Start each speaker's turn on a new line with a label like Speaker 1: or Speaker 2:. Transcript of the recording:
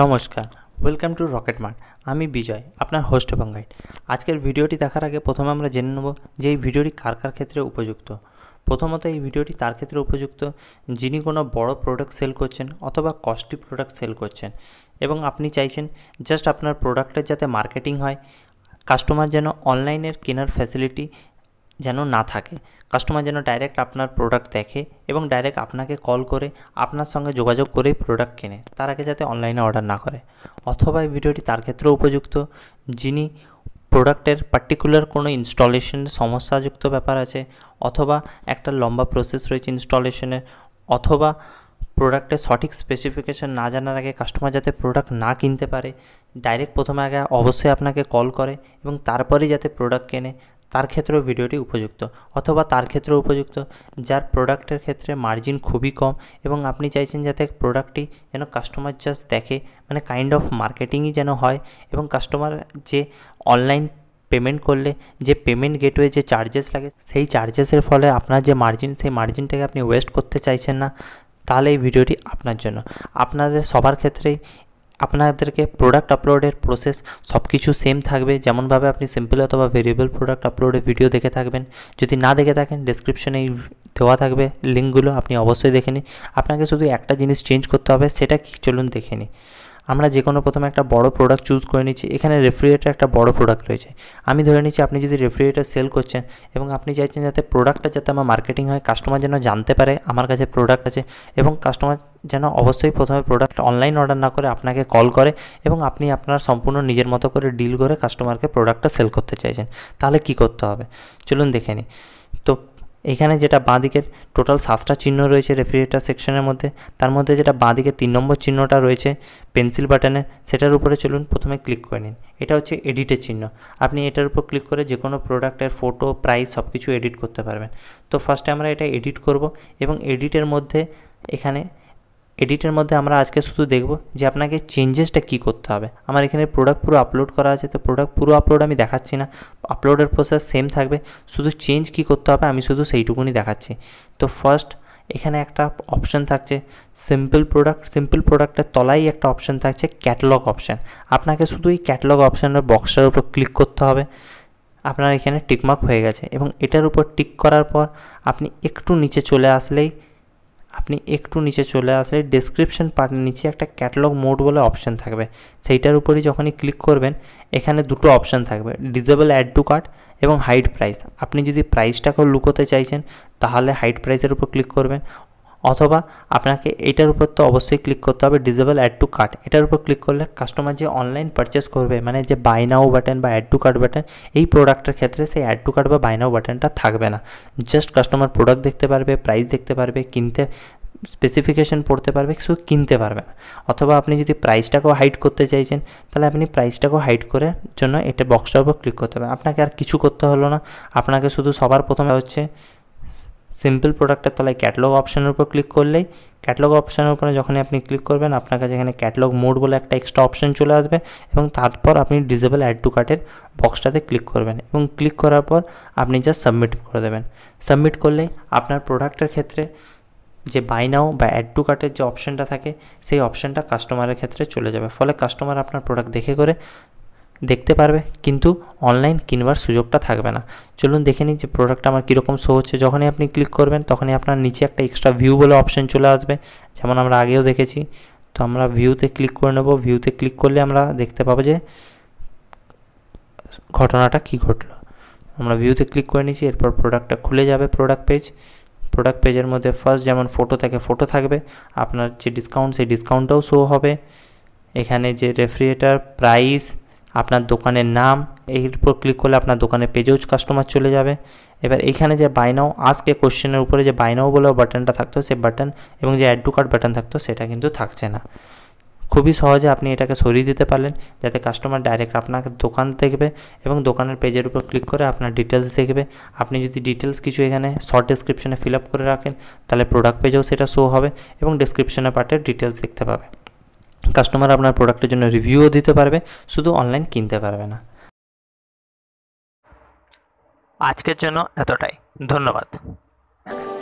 Speaker 1: নমস্কার welcome to rocket mart আমি বিজয় আপনার হোস্ট এবং গাইড আজকের ভিডিওটি দেখার আগে প্রথমে আমরা জেনে নেব যে এই ভিডিওটি কার কার ক্ষেত্রে উপযুক্ত প্রথমত এই ভিডিওটি তার ক্ষেত্রে উপযুক্ত যিনি কোনো বড় প্রোডাক্ট সেল করছেন অথবা কস্টলি প্রোডাক্ট সেল করছেন এবং আপনি চাইছেন জাস্ট আপনার প্রোডাক্টের যাতে মার্কেটিং হয় কাস্টমার যেন অনলাইনের কেনার ফ্যাসিলিটি যেন না থাকে কাস্টমার যেন ডাইরেক্ট আপনার প্রোডাক্ট দেখে এবং ডাইরেক্ট আপনাকে কল করে আপনার সঙ্গে যোগাযোগ করেই প্রোডাক্ট কেনে তার আগে যাতে অনলাইনে অর্ডার না করে অথবা এই ভিডিওটি তার ক্ষেত্রেও উপযুক্ত যিনি প্রোডাক্টের পার্টিকুলার কোনো ইনস্টলেশন সমস্যাযুক্ত ব্যাপার আছে অথবা একটা লম্বা প্রসেস রয়েছে ইনস্টলেশনের অথবা প্রোডাক্টের সঠিক স্পেসিফিকেশান না জানার আগে কাস্টমার যাতে প্রোডাক্ট না কিনতে পারে ডাইরেক্ট প্রথমে আগে অবশ্যই আপনাকে কল করে এবং তারপরেই যাতে প্রোডাক্ট কেনে তার ক্ষেত্রেও ভিডিওটি উপযুক্ত অথবা তার ক্ষেত্রেও উপযুক্ত যার প্রোডাক্টের ক্ষেত্রে মার্জিন খুবই কম এবং আপনি চাইছেন যাতে প্রোডাক্টটি যেন কাস্টমার জাস্ট দেখে মানে কাইন্ড অফ মার্কেটিংই যেন হয় এবং কাস্টমার যে অনলাইন পেমেন্ট করলে যে পেমেন্ট গেটওয়ে যে চার্জেস লাগে সেই চার্জেসের ফলে আপনার যে মার্জিন সেই মার্জিনটাকে আপনি ওয়েস্ট করতে চাইছেন না তাহলে এই ভিডিওটি আপনার জন্য আপনাদের সবার ক্ষেত্রেই আপনাদেরকে প্রোডাক্ট আপলোডের প্রসেস সব কিছু সেম থাকবে যেমনভাবে আপনি সিম্পল অথবা ভেরিয়েবল প্রোডাক্ট আপলোডের ভিডিও দেখে থাকবেন যদি না দেখে থাকেন ডিসক্রিপশানে দেওয়া থাকবে লিঙ্কগুলো আপনি অবশ্যই দেখে নিন আপনাকে শুধু একটা জিনিস চেঞ্জ করতে হবে সেটা চলুন দেখে নিই আমরা যে কোনো প্রথমে একটা বড় প্রোডাক্ট চুজ করে নিচ্ছি এখানে রেফ্রিজারেটার একটা বড় প্রোডাক্ট রয়েছে আমি ধরে নিচ্ছি আপনি যদি রেফ্রিজারেটার সেল করছেন এবং আপনি চাইছেন যাতে প্রোডাক্টটা যাতে আমার মার্কেটিং হয় কাস্টমার যেন জানতে পারে আমার কাছে প্রোডাক্ট আছে এবং কাস্টমার যেন অবশ্যই প্রথমে প্রোডাক্ট অনলাইন অর্ডার না করে আপনাকে কল করে এবং আপনি আপনার সম্পূর্ণ নিজের মতো করে ডিল করে কাস্টমারকে প্রোডাক্টটা সেল করতে চাইছেন তাহলে কি করতে হবে চলুন দেখে নিই তো এখানে যেটা বাঁদিকের টোটাল সাতটা চিহ্ন রয়েছে রেফ্রিজারেটার সেকশনের মধ্যে তার মধ্যে যেটা বাঁদিকে তিন নম্বর চিহ্নটা রয়েছে পেন্সিল বাটনের সেটার উপরে চলুন প্রথমে ক্লিক করে নিন এটা হচ্ছে এডিটের চিহ্ন আপনি এটার উপর ক্লিক করে যে কোনো প্রোডাক্টের ফটো প্রাইস সব কিছু এডিট করতে পারবেন তো ফার্স্টে আমরা এটা এডিট করব এবং এডিটের মধ্যে এখানে এডিটের মধ্যে আমরা আজকে শুধু দেখব যে আপনাকে চেঞ্জেসটা কী করতে হবে আমার এখানে প্রোডাক্ট পুরো আপলোড করা আছে তো প্রোডাক্ট পুরো আপলোড আমি দেখাচ্ছি না আপলোডের প্রসেস সেম থাকবে শুধু চেঞ্জ কী করতে হবে আমি শুধু সেইটুকুনি দেখাচ্ছি তো ফার্স্ট এখানে একটা অপশান থাকছে সিম্পল প্রোডাক্ট সিম্পল প্রোডাক্টের তলাই একটা অপশান থাকছে ক্যাটলগ অপশান আপনাকে শুধু এই ক্যাটালগ অপশানের বক্সের উপর ক্লিক করতে হবে আপনার এখানে টিকমার্ক হয়ে গেছে এবং এটার উপর টিক করার পর আপনি একটু নিচে চলে আসলেই আপনি একটু নিচে চলে আসলে ডেসক্রিপশন পার্টের নিচে একটা ক্যাটালগ মোড বলে অপশান থাকবে সেইটার উপরেই যখনই ক্লিক করবেন এখানে দুটো অপশান থাকবে ডিজেবল অ্যাড টু কার্ট এবং হাইট প্রাইস আপনি যদি প্রাইসটাকেও লুকোতে চাইছেন তাহলে হাইট প্রাইসের উপর ক্লিক করবেন অথবা আপনাকে এটার উপর তো অবশ্যই ক্লিক করতে হবে ডিজেবল অ্যাড টু কার্ট এটার উপর ক্লিক করলে কাস্টমার যে অনলাইন পারচেস করবে মানে যে বাই নাও বাটন বা অ্যাড টু কার্ট বাটন এই প্রোডাক্টের ক্ষেত্রে সেই অ্যাড টু কার্ট বা বাই নাও বাটনটা থাকবে না জাস্ট কাস্টমার প্রোডাক্ট দেখতে পারবে প্রাইস দেখতে পারবে কিনতে স্পেসিফিকেশন পড়তে পারবে শুধু কিনতে পারবে না অথবা আপনি যদি প্রাইসটাকেও হাইড করতে চাইছেন তাহলে আপনি প্রাইসটাকেও হাইড করে জন্য এটা বক্সটার উপর ক্লিক করতে হবে আপনাকে আর কিছু করতে হলো না আপনাকে শুধু সবার প্রথমে হচ্ছে সিম্পল প্রোডাক্টের তলায় ক্যাটলগ অপশানের উপর ক্লিক করলেই ক্যাটলগ অপশানের উপরে যখনই আপনি ক্লিক করবেন আপনার কাছে এখানে ক্যাটলগ মোড বলে একটা এক্সট্রা অপশান চলে আসবে এবং তারপর আপনি ডিজেবল অ্যাড টু কার্টের বক্সটাতে ক্লিক করবেন এবং ক্লিক করার পর আপনি জাস্ট সাবমিট করে দেবেন সাবমিট করলে আপনার প্রোডাক্টের ক্ষেত্রে যে বাই নাও বা অ্যাড টু কার্টের যে অপশানটা থাকে সেই অপশানটা কাস্টমারের ক্ষেত্রে চলে যাবে ফলে কাস্টমার আপনার প্রোডাক্ট দেখে করে দেখতে পারবে কিন্তু অনলাইন কিনবার সুযোগটা থাকবে না চলুন দেখে নিই যে প্রোডাক্টটা আমার কীরকম শো হচ্ছে যখনই আপনি ক্লিক করবেন তখনই আপনার নিচে একটা এক্সট্রা ভিউ বলে অপশান চলে আসবে যেমন আমরা আগেও দেখেছি তো আমরা ভিউতে ক্লিক করে নেব ভিউতে ক্লিক করলে আমরা দেখতে পাবো যে ঘটনাটা কি ঘটলো আমরা ভিউতে ক্লিক করে নিয়েছি এরপর প্রোডাক্টটা খুলে যাবে প্রোডাক্ট পেজ প্রোডাক্ট পেজের মধ্যে ফার্স্ট যেমন ফটো থাকে ফটো থাকবে আপনার যে ডিসকাউন্ট সেই ডিসকাউন্টটাও শো হবে এখানে যে রেফ্রিজারেটার প্রাইস আপনার দোকানের নাম এর উপর ক্লিক করলে আপনার দোকানের পেজেও কাস্টমার চলে যাবে এবার এখানে যে বাইনাও আজকে কোশ্চেনের উপরে যে বাইনাও বলে বাটনটা থাকতো সে বাটন এবং যে অ্যাড টু কার্ড বাটন থাকতো সেটা কিন্তু থাকছে না খুবই সহজে আপনি এটাকে সরিয়ে দিতে পারলেন যাতে কাস্টমার ডাইরেক্ট আপনার দোকান দেখবে এবং দোকানের পেজের উপর ক্লিক করে আপনার ডিটেলস দেখবে আপনি যদি ডিটেলস কিছু এখানে শর্ট ডিসক্রিপশনে ফিল আপ করে রাখেন তাহলে প্রোডাক্ট পেজেও সেটা শো হবে এবং ডিসক্রিপশনে পার্টের ডিটেলস দেখতে পাবে কাস্টমার আপনার প্রোডাক্টের জন্য রিভিউও দিতে পারবে শুধু অনলাইন কিনতে পারবে না আজকের জন্য এতটাই ধন্যবাদ